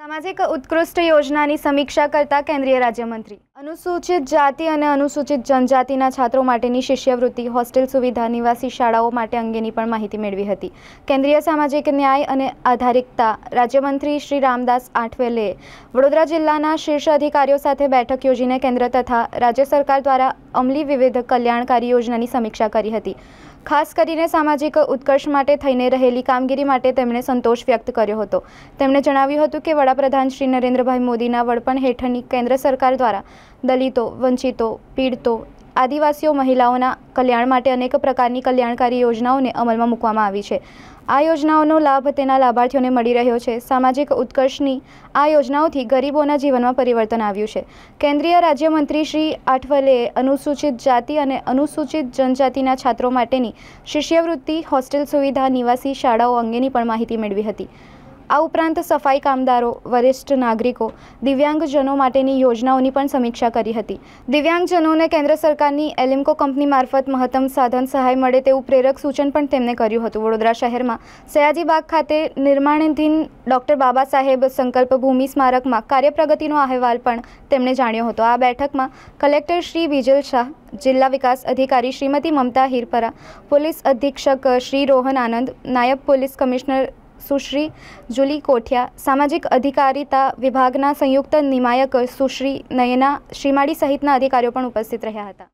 સામાજિક ઉત્કૃષ્ટ યોજનાની સમીક્ષા કરતા કેન્દ્રીય રાજ્યમંત્રી અનુસૂચિત જાતિ અને અનુસૂચિત જનજાતિના છાત્રો માટેની શિષ્યવૃત્તિ હોસ્ટેલ સુવિધા નિવાસી શાળાઓ માટે અંગેની પણ માહિતી મેળવી હતી કેન્દ્રીય સામાજિક ન્યાય અને આધારિકતા રાજ્યમંત્રી શ્રી રામદાસ આઠવેલે વડોદરા જિલ્લાના શીર્ષ અધિકારીઓ સાથે બેઠક યોજીને કેન્દ્ર તથા રાજ્ય સરકાર દ્વારા અમલી વિવિધ કલ્યાણકારી યોજનાની સમીક્ષા કરી હતી ખાસ કરીને સામાજિક ઉત્કર્ષ માટે થઈને રહેલી કામગીરી માટે તેમણે સંતોષ વ્યક્ત કર્યો હતો તેમણે જણાવ્યું હતું કે વડાપ્રધાન શ્રી નરેન્દ્રભાઈ મોદીના વડપણ હેઠળની કેન્દ્ર સરકાર દ્વારા દલિતો વંચિતો પીડિતો આદિવાસીઓ મહિલાઓના કલ્યાણ માટે અનેક પ્રકારની કલ્યાણકારી યોજનાઓને અમલમાં મૂકવામાં આવી છે આ યોજનાઓનો લાભ તેના લાભાર્થીઓને મળી રહ્યો છે સામાજિક ઉત્કર્ષની આ યોજનાઓથી ગરીબોના જીવનમાં પરિવર્તન આવ્યું છે કેન્દ્રીય રાજ્યમંત્રી શ્રી આઠવલેએ અનુસૂચિત જાતિ અને અનુસૂચિત જનજાતિના છાત્રો માટેની શિષ્યવૃત્તિ હોસ્ટેલ સુવિધા નિવાસી શાળાઓ અંગેની પણ માહિતી મેળવી હતી આ ઉપરાંત સફાઈ કામદારો વરિષ્ઠ નાગરિકો દિવ્યાંગજનો માટેની યોજનાઓની પણ સમીક્ષા કરી હતી દિવ્યાંગજનોને કેન્દ્ર સરકારની એલિમ્કો કંપની મારફત મહત્તમ સાધન સહાય મળે તેવું પ્રેરક સૂચન પણ તેમણે કર્યું હતું વડોદરા શહેરમાં સયાજીબાગ ખાતે નિર્માણાધીન ડૉક્ટર બાબા સાહેબ સંકલ્પ ભૂમિ સ્મારકમાં કાર્યપ્રગતિનો અહેવાલ પણ તેમણે જાણ્યો હતો આ બેઠકમાં કલેક્ટર શ્રી વિજલ શાહ જિલ્લા વિકાસ અધિકારી શ્રીમતી મમતા હિરપરા પોલીસ અધિક્ષક શ્રી રોહન આનંદ નાયબ police commissioner Sushri Julie Kothiya સામાજિક અધિકારીતા વિભાગના સંયુક્ત નિમાયક સુશ્રી નયના શ્રીમાળી સહિતના અધિકારીઓ પણ ઉપસ્થિત રહ્યા હતા